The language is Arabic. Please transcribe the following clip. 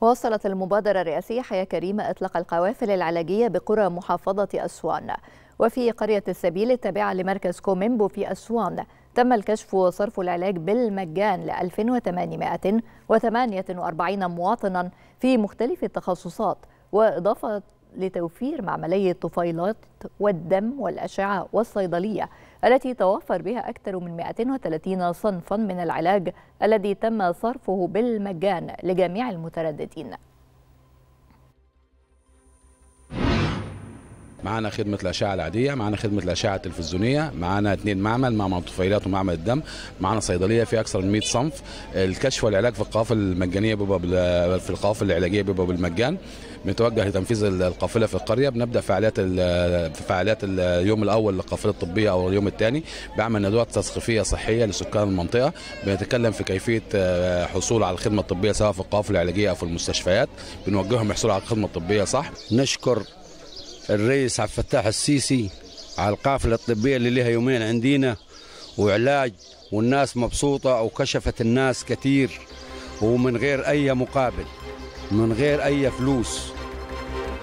واصلت المبادرة الرئاسية حياة كريمة إطلاق القوافل العلاجية بقرى محافظة أسوان وفي قرية السبيل التابعة لمركز كوميمبو في أسوان تم الكشف وصرف العلاج بالمجان ل 1848 مواطنا في مختلف التخصصات وإضافة لتوفير معملي الطفيلات والدم والأشعة والصيدلية التي توفر بها أكثر من 230 صنفا من العلاج الذي تم صرفه بالمجان لجميع المترددين معانا خدمة الأشعة العادية معانا خدمة الأشعة التلفزيونية معانا اثنين معمل معمل الطفيلات ومعمل الدم معانا صيدلية في أكثر من 100 صنف الكشف والعلاج في القوافل المجانية بيبقى في القوافل العلاجية بيبقى بالمجان متوجه لتنفيذ القافله في القريه بنبدا فعاليات فعاليات اليوم الاول للقافله الطبيه او اليوم الثاني بعمل ندوات تثقيفيه صحيه لسكان المنطقه بنتكلم في كيفيه آه، حصول على الخدمه الطبيه سواء في القوافل العلاجيه او في المستشفيات بنوجههم يحصلوا على الخدمه الطبيه صح نشكر الرئيس عبد الفتاح السيسي على القافله الطبيه اللي لها يومين عندنا وعلاج والناس مبسوطه وكشفت الناس كثير ومن غير اي مقابل من غير اي فلوس